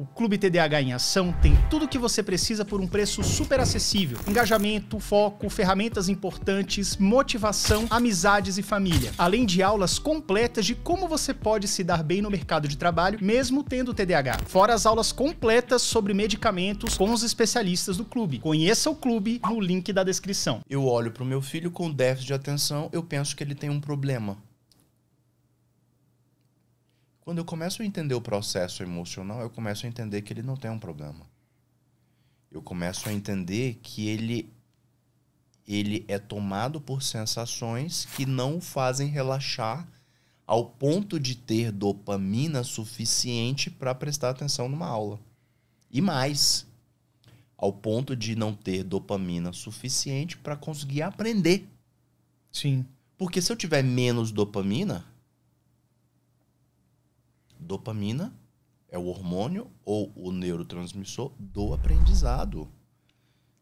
O Clube TDAH em Ação tem tudo o que você precisa por um preço super acessível: engajamento, foco, ferramentas importantes, motivação, amizades e família. Além de aulas completas de como você pode se dar bem no mercado de trabalho, mesmo tendo TDAH. Fora as aulas completas sobre medicamentos com os especialistas do clube. Conheça o clube no link da descrição. Eu olho para o meu filho com déficit de atenção, eu penso que ele tem um problema. Quando eu começo a entender o processo emocional, eu começo a entender que ele não tem um problema. Eu começo a entender que ele ele é tomado por sensações que não o fazem relaxar ao ponto de ter dopamina suficiente para prestar atenção numa aula. E mais, ao ponto de não ter dopamina suficiente para conseguir aprender. Sim. Porque se eu tiver menos dopamina, dopamina é o hormônio ou o neurotransmissor do aprendizado.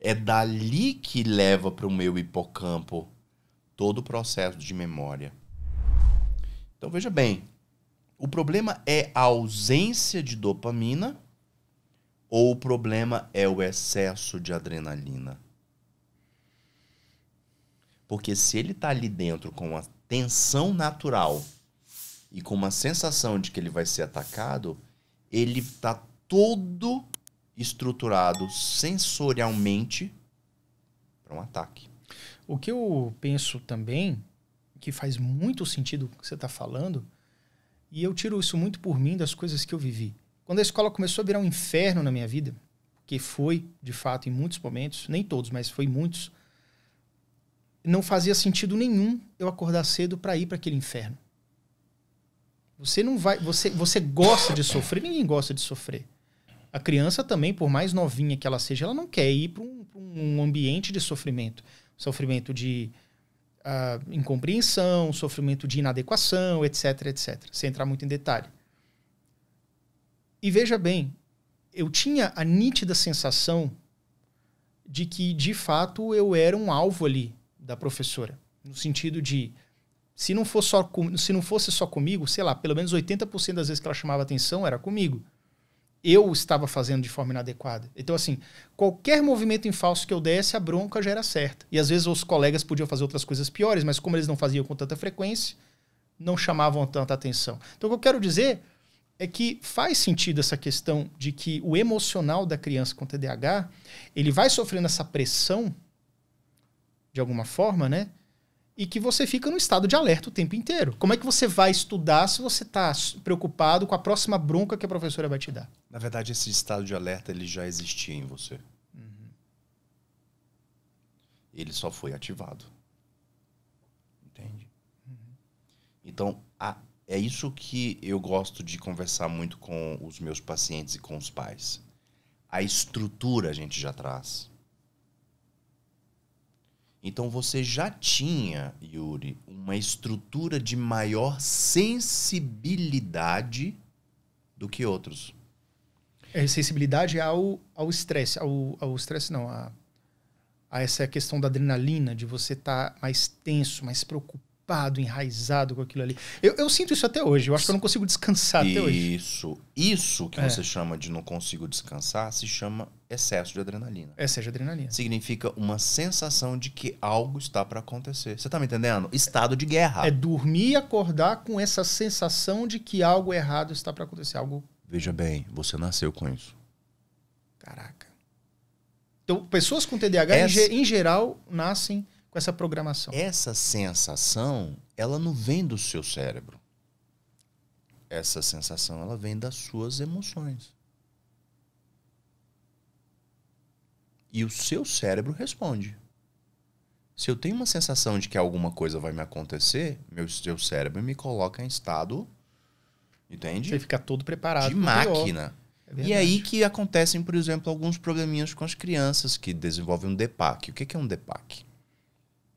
É dali que leva para o meu hipocampo todo o processo de memória. Então veja bem, o problema é a ausência de dopamina ou o problema é o excesso de adrenalina? Porque se ele está ali dentro com a tensão natural e com uma sensação de que ele vai ser atacado, ele está todo estruturado sensorialmente para um ataque. O que eu penso também, que faz muito sentido o que você está falando, e eu tiro isso muito por mim das coisas que eu vivi. Quando a escola começou a virar um inferno na minha vida, que foi, de fato, em muitos momentos, nem todos, mas foi muitos, não fazia sentido nenhum eu acordar cedo para ir para aquele inferno. Você não vai. Você, você gosta de sofrer, ninguém gosta de sofrer. A criança também, por mais novinha que ela seja, ela não quer ir para um, um, ambiente de sofrimento. Sofrimento de uh, incompreensão, sofrimento de inadequação, etc, etc. Sem entrar muito em detalhe. E veja bem, eu tinha a nítida sensação de que, de fato, eu era um alvo ali da professora. No sentido de se não, for só com, se não fosse só comigo, sei lá, pelo menos 80% das vezes que ela chamava atenção era comigo. Eu estava fazendo de forma inadequada. Então, assim, qualquer movimento em falso que eu desse, a bronca já era certa. E às vezes os colegas podiam fazer outras coisas piores, mas como eles não faziam com tanta frequência, não chamavam tanta atenção. Então, o que eu quero dizer é que faz sentido essa questão de que o emocional da criança com TDAH, ele vai sofrendo essa pressão de alguma forma, né? e que você fica no estado de alerta o tempo inteiro. Como é que você vai estudar se você está preocupado com a próxima bronca que a professora vai te dar? Na verdade, esse estado de alerta ele já existia em você. Uhum. Ele só foi ativado. Entende? Uhum. Então, a, é isso que eu gosto de conversar muito com os meus pacientes e com os pais. A estrutura a gente já traz. Então você já tinha, Yuri, uma estrutura de maior sensibilidade do que outros. É, sensibilidade ao ao estresse, ao ao estresse não, a, a essa questão da adrenalina, de você estar tá mais tenso, mais preocupado, enraizado com aquilo ali. Eu, eu sinto isso até hoje, eu acho que eu não consigo descansar isso, até hoje. Isso, isso que é. você chama de não consigo descansar se chama excesso de adrenalina. Excesso de adrenalina. Significa uma sensação de que algo está para acontecer. Você está me entendendo? Estado de guerra. É dormir e acordar com essa sensação de que algo errado está para acontecer, algo Veja bem, você nasceu com isso. Caraca. Então, pessoas com TDAH essa... em geral nascem com essa programação. Essa sensação, ela não vem do seu cérebro. Essa sensação, ela vem das suas emoções. E o seu cérebro responde. Se eu tenho uma sensação de que alguma coisa vai me acontecer, meu seu cérebro me coloca em estado. Entende? Você fica todo preparado. De máquina. É e aí que acontecem, por exemplo, alguns probleminhas com as crianças que desenvolvem um DEPAC. O que é um DEPAC?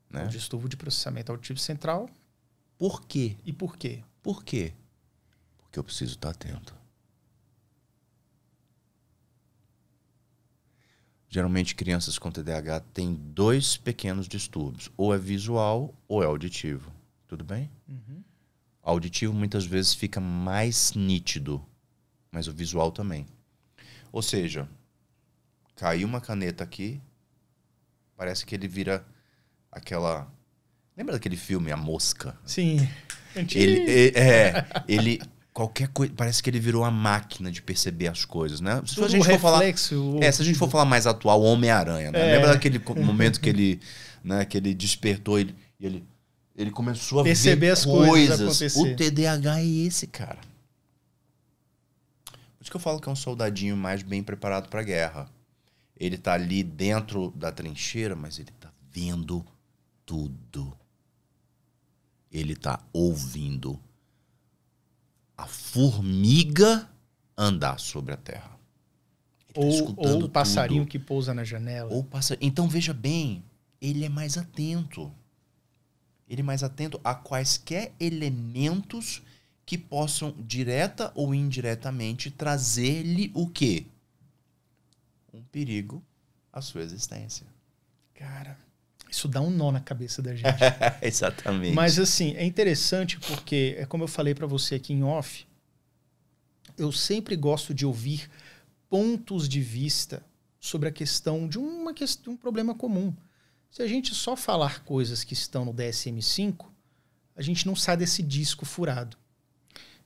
Né? É um distúrbio de processamento auditivo central. Por quê? E por quê? Por quê? Porque eu preciso estar atento. Geralmente, crianças com TDAH têm dois pequenos distúrbios: ou é visual ou é auditivo. Tudo bem? Uhum. Auditivo muitas vezes fica mais nítido, mas o visual também. Ou seja, caiu uma caneta aqui, parece que ele vira aquela. Lembra daquele filme A Mosca? Sim. Ele, é, ele qualquer coisa. Parece que ele virou a máquina de perceber as coisas, né? Se a gente for falar. O... É, se a gente for falar mais atual, Homem-Aranha, né? É. Lembra daquele momento que ele, né, que ele despertou e ele, ele, ele começou a perceber ver as coisas. coisas o TDAH é esse, cara. Por isso que eu falo que é um soldadinho mais bem preparado para guerra. Ele tá ali dentro da trincheira, mas ele tá vendo tudo. Ele tá ouvindo a formiga andar sobre a terra. Tá ou, tá ou o passarinho tudo. que pousa na janela. Ou passa... Então veja bem, ele é mais atento. Ele é mais atento a quaisquer elementos que possam direta ou indiretamente trazer-lhe o quê? Um perigo à sua existência. Cara, isso dá um nó na cabeça da gente. Exatamente. Mas assim, é interessante porque, é como eu falei para você aqui em off, eu sempre gosto de ouvir pontos de vista sobre a questão de, uma, de um problema comum. Se a gente só falar coisas que estão no DSM-5, a gente não sai desse disco furado.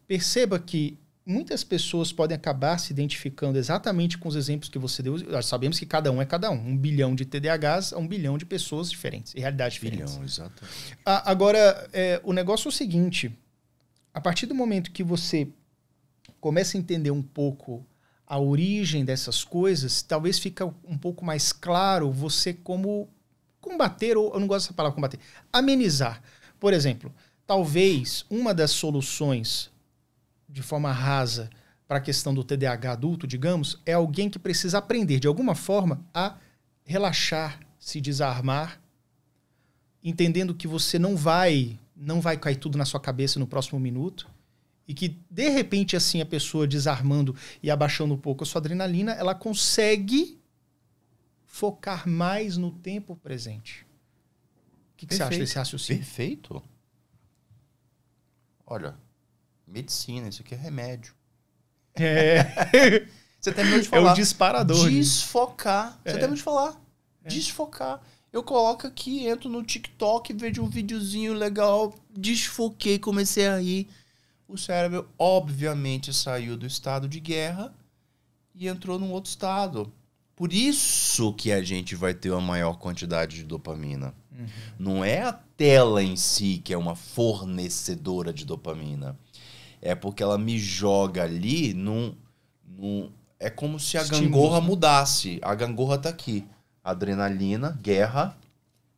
Perceba que muitas pessoas podem acabar se identificando exatamente com os exemplos que você deu. Nós sabemos que cada um é cada um. Um bilhão de TDAHs a um bilhão de pessoas diferentes, Em realidades diferentes. Bilhão, exato. Ah, agora, é, o negócio é o seguinte: a partir do momento que você começa a entender um pouco a origem dessas coisas, talvez fica um pouco mais claro você como combater, ou eu não gosto dessa palavra combater, amenizar. Por exemplo, talvez uma das soluções de forma rasa para a questão do TDAH adulto, digamos, é alguém que precisa aprender de alguma forma a relaxar, se desarmar, entendendo que você não vai, não vai cair tudo na sua cabeça no próximo minuto e que de repente assim a pessoa desarmando e abaixando um pouco a sua adrenalina, ela consegue focar mais no tempo presente. O que, que você acha desse raciocínio? Perfeito. Olha, medicina, isso aqui é remédio. É. Você terminou de falar. É o disparador. Né? Desfocar. você Você é. terminou de falar. É. Desfocar. Eu coloco aqui, entro no TikTok, vejo um videozinho legal, desfoquei, comecei a rir. O cérebro, obviamente, saiu do estado de guerra e entrou num outro estado. Por isso que a gente vai ter uma maior quantidade de dopamina. Uhum. Não é a tela em si que é uma fornecedora de dopamina. É porque ela me joga ali num. num é como se a Estimula. gangorra mudasse. A gangorra tá aqui. Adrenalina, guerra,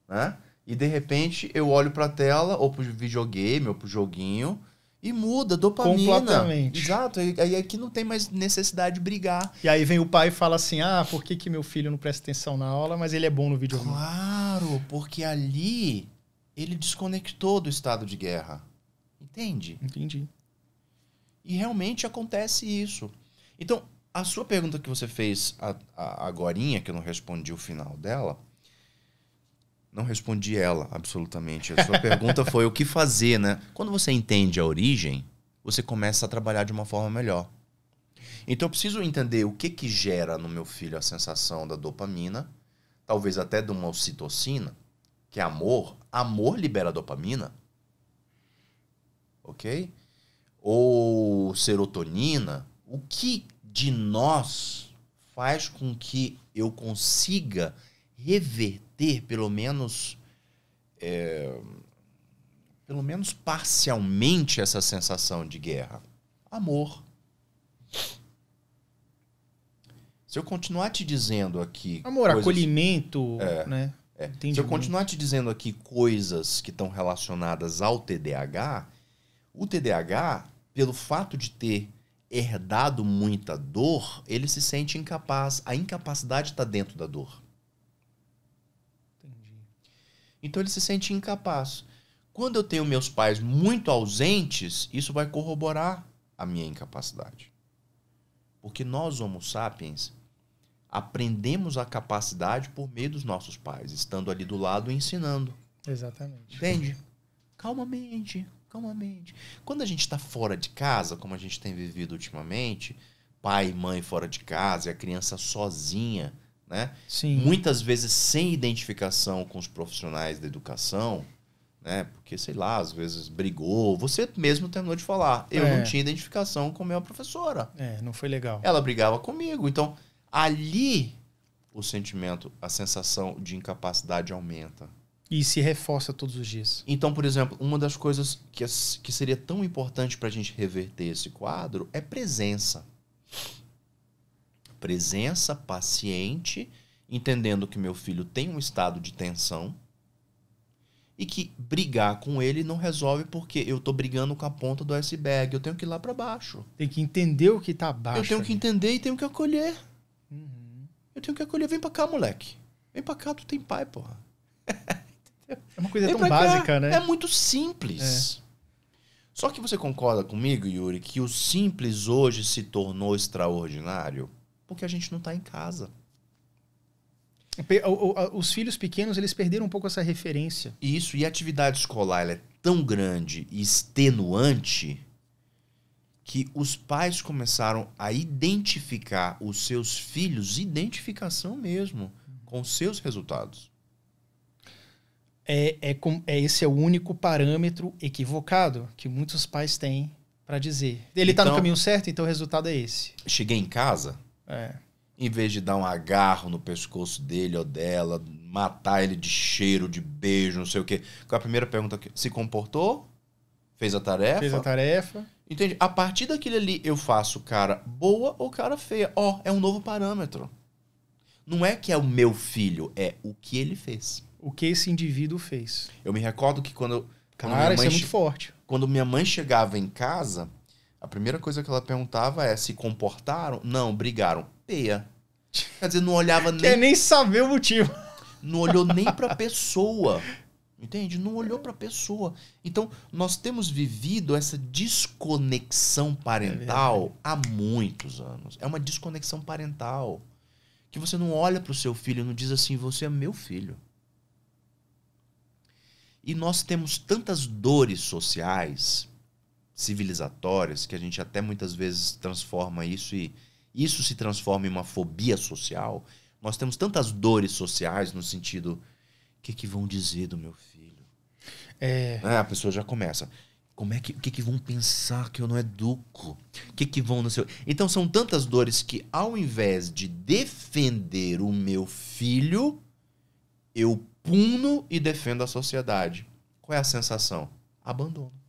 né? E de repente eu olho pra tela, ou pro videogame, ou pro joguinho, e muda, dopamina. Completamente. Exato. Aí aqui é não tem mais necessidade de brigar. E aí vem o pai e fala assim: ah, por que, que meu filho não presta atenção na aula, mas ele é bom no videogame? Claro, porque ali ele desconectou do estado de guerra. Entende? Entendi. E realmente acontece isso. Então, a sua pergunta que você fez agora, que eu não respondi o final dela, não respondi ela absolutamente. A sua pergunta foi o que fazer, né? Quando você entende a origem, você começa a trabalhar de uma forma melhor. Então eu preciso entender o que que gera no meu filho a sensação da dopamina, talvez até de uma ocitocina, que é amor. Amor libera dopamina. OK? ou serotonina, o que de nós faz com que eu consiga reverter, pelo menos, é, pelo menos parcialmente, essa sensação de guerra? Amor. Se eu continuar te dizendo aqui. Amor, coisas... acolhimento, é, né? É. Se eu continuar te dizendo aqui coisas que estão relacionadas ao TDAH, o TDAH, pelo fato de ter herdado muita dor, ele se sente incapaz. A incapacidade está dentro da dor. Entendi. Então ele se sente incapaz. Quando eu tenho meus pais muito ausentes, isso vai corroborar a minha incapacidade. Porque nós, Homo sapiens, aprendemos a capacidade por meio dos nossos pais, estando ali do lado e ensinando. Exatamente. Entende? calmamente, calmamente. Quando a gente está fora de casa, como a gente tem vivido ultimamente, pai e mãe fora de casa e a criança sozinha, né? Sim. Muitas vezes sem identificação com os profissionais da educação, né? Porque, sei lá, às vezes brigou. Você mesmo terminou de falar. Eu é. não tinha identificação com a minha professora. É, não foi legal. Ela brigava comigo. Então, ali o sentimento, a sensação de incapacidade aumenta. E se reforça todos os dias. Então, por exemplo, uma das coisas que, é, que seria tão importante para a gente reverter esse quadro é presença. Presença paciente, entendendo que meu filho tem um estado de tensão e que brigar com ele não resolve porque eu tô brigando com a ponta do iceberg, eu tenho que ir lá para baixo. Tem que entender o que tá abaixo. Eu tenho que entender e tenho que acolher. Uhum. Eu tenho que acolher, vem pra cá, moleque. Vem pra cá, tu tem pai, porra. É uma coisa Vem tão básica, cá. né? É muito simples. É. Só que você concorda comigo, Yuri, que o simples hoje se tornou extraordinário porque a gente não está em casa. É os filhos pequenos, eles perderam um pouco essa referência. Isso, e a atividade escolar é tão grande e extenuante que os pais começaram a identificar os seus filhos, identificação mesmo, com seus resultados é, é, é esse é o único parâmetro equivocado que muitos pais têm para dizer. Ele então, tá no então- caminho certo, então o resultado é esse. Cheguei em casa, é. em vez de dar um agarro no pescoço dele ou dela, matar ele de cheiro, de beijo, não sei o quê. A primeira pergunta que se comportou? Fez a tarefa? Fez a tarefa. Entende? A partir daquele ali eu faço cara boa ou cara feia. Ó, oh, é um novo parâmetro. Não é que é o meu filho, é o que ele fez o que esse indivíduo fez. Eu me recordo que quando. quando Cara, isso é muito forte. Quando minha mãe chegava em casa, a primeira coisa que ela perguntava é: se comportaram? Não, brigaram. Peia. Quer dizer, não olhava nem. Quer nem saber o motivo. Não olhou nem pra pessoa. Entende? Não olhou pra pessoa. Então, nós temos vivido essa desconexão parental é há muitos anos. É uma desconexão parental. Que você não olha pro seu filho e não diz assim: você é meu filho. E nós temos tantas dores sociais, civilizatórias, que a gente até muitas vezes transforma isso e isso se transforma em uma fobia social. Nós temos tantas dores sociais no sentido: o que, que vão dizer do meu filho? É... Né, a pessoa já começa. Como é que, o que, que vão pensar que eu não educo? que, que vão. no seu? Então, são tantas dores que, ao invés de defender o meu filho, eu puno e defendo a sociedade. Qual é a sensação? Abandono.